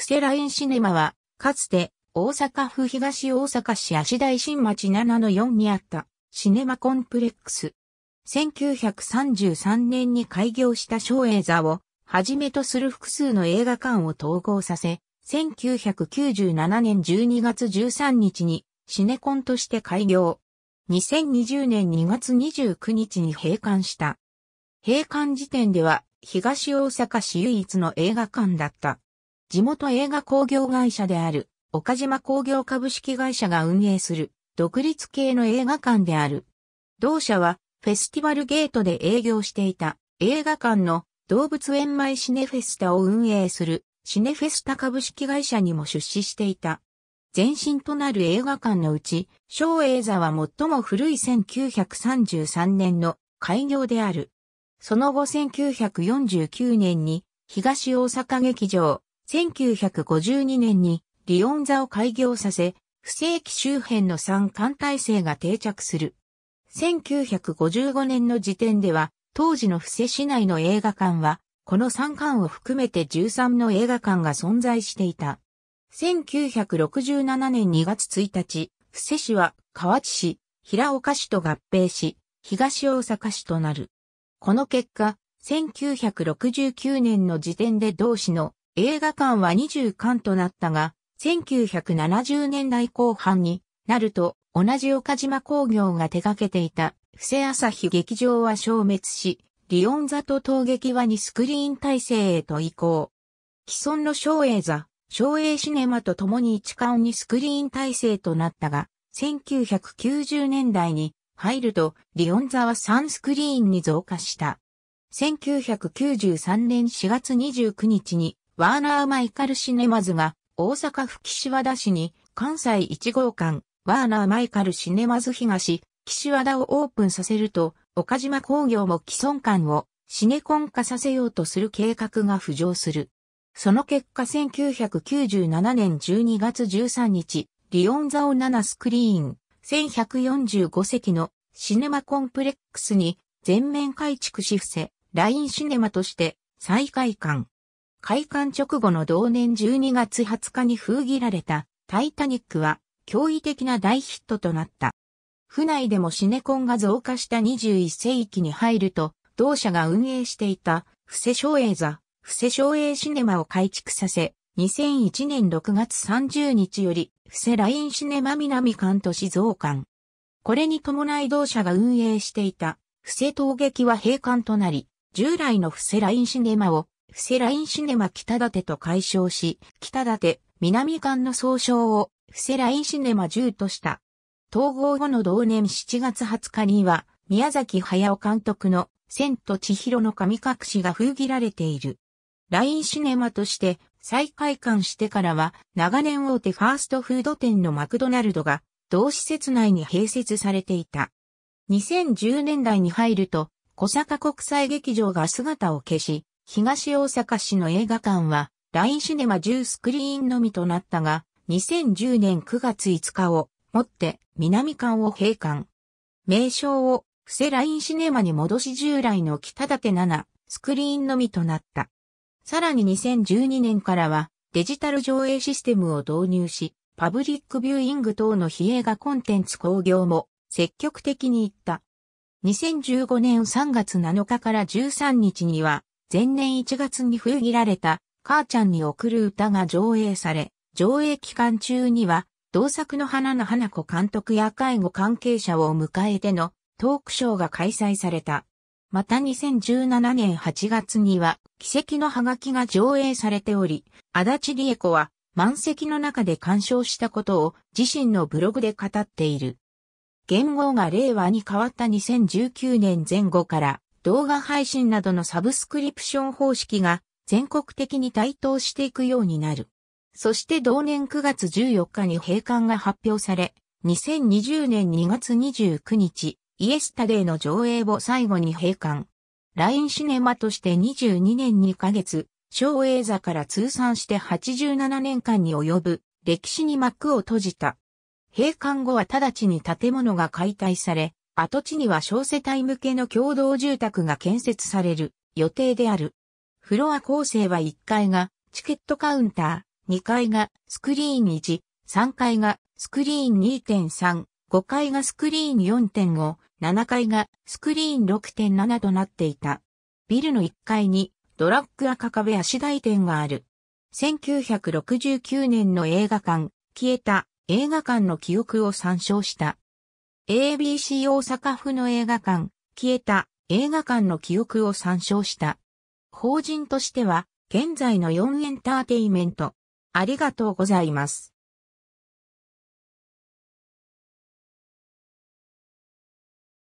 ステラインシネマは、かつて、大阪府東大阪市足台新町7の4にあった、シネマコンプレックス。1933年に開業した小映座を、はじめとする複数の映画館を統合させ、1997年12月13日にシネコンとして開業。2020年2月29日に閉館した。閉館時点では東大阪市唯一の映画館だった。地元映画工業会社である、岡島工業株式会社が運営する、独立系の映画館である。同社は、フェスティバルゲートで営業していた、映画館の動物園前シネフェスタを運営する、シネフェスタ株式会社にも出資していた。前身となる映画館のうち、小映座は最も古い1933年の開業である。その後1949年に、東大阪劇場、1952年にリオン座を開業させ、不正規周辺の三艦体制が定着する。1955年の時点では、当時の布施市内の映画館は、この三艦を含めて13の映画館が存在していた。1967年2月1日、布施市は河内市、平岡市と合併し、東大阪市となる。この結果、1969年の時点で同市の映画館は20館となったが、1970年代後半になると同じ岡島工業が手掛けていた伏せ朝日劇場は消滅し、リオン座と陶劇は2スクリーン体制へと移行。既存の昭栄座、昭栄シネマと共に一館にスクリーン体制となったが、1990年代に入るとリオン座は3スクリーンに増加した。1993年4月29日にワーナー・マイカル・シネマズが、大阪府岸和田市に、関西1号館、ワーナー・マイカル・シネマズ東、岸和田をオープンさせると、岡島工業も既存館を、シネコン化させようとする計画が浮上する。その結果1997年12月13日、リオンザオ7スクリーン、1145席のシネマコンプレックスに全面改築し伏せ、ラインシネマとして再開館。開館直後の同年12月20日に封切られたタイタニックは驚異的な大ヒットとなった。府内でもシネコンが増加した21世紀に入ると、同社が運営していた、布施省営座、布施省営シネマを改築させ、2001年6月30日より、布施ラインシネマ南館都市増館。これに伴い同社が運営していた、布施闘撃は閉館となり、従来の布施ラインシネマをフセラインシネマ北立と解消し、北立、南館の総称をフセラインシネマ10とした。統合後の同年7月20日には、宮崎駿監督の千と千尋の神隠しが封切られている。ラインシネマとして再開館してからは、長年大手ファーストフード店のマクドナルドが、同施設内に併設されていた。2010年代に入ると、小坂国際劇場が姿を消し、東大阪市の映画館は、ラインシネマ10スクリーンのみとなったが、2010年9月5日をもって南館を閉館。名称を伏せラインシネマに戻し従来の北立7スクリーンのみとなった。さらに2012年からはデジタル上映システムを導入し、パブリックビューイング等の非映画コンテンツ興行も積極的に行った。2015年3月7日から13日には前年1月に封切られた、母ちゃんに贈る歌が上映され、上映期間中には、同作の花の花子監督や介護関係者を迎えてのトークショーが開催された。また2017年8月には奇跡のハガキが上映されており、足立理恵子は満席の中で鑑賞したことを自身のブログで語っている。言語が令和に変わった2019年前後から動画配信などのサブスクリプション方式が全国的に台頭していくようになる。そして同年9月14日に閉館が発表され、2020年2月29日、イエスタデーの上映を最後に閉館。LINE シネマとして22年2ヶ月、小映座から通算して87年間に及ぶ歴史に幕を閉じた。閉館後は直ちに建物が解体され、跡地には小世帯向けの共同住宅が建設される予定である。フロア構成は1階がチケットカウンター、2階がスクリーン1、3階がスクリーン2.3、5階がスクリーン4.5、7階がスクリーン6.7となっていた。ビルの1階にドラッグ赤壁足台店がある。1969年の映画館、消えた映画館の記憶を参照した。ABC 大阪府の映画館、消えた映画館の記憶を参照した。法人としては、現在の4エンターテイメント。ありがとうございます。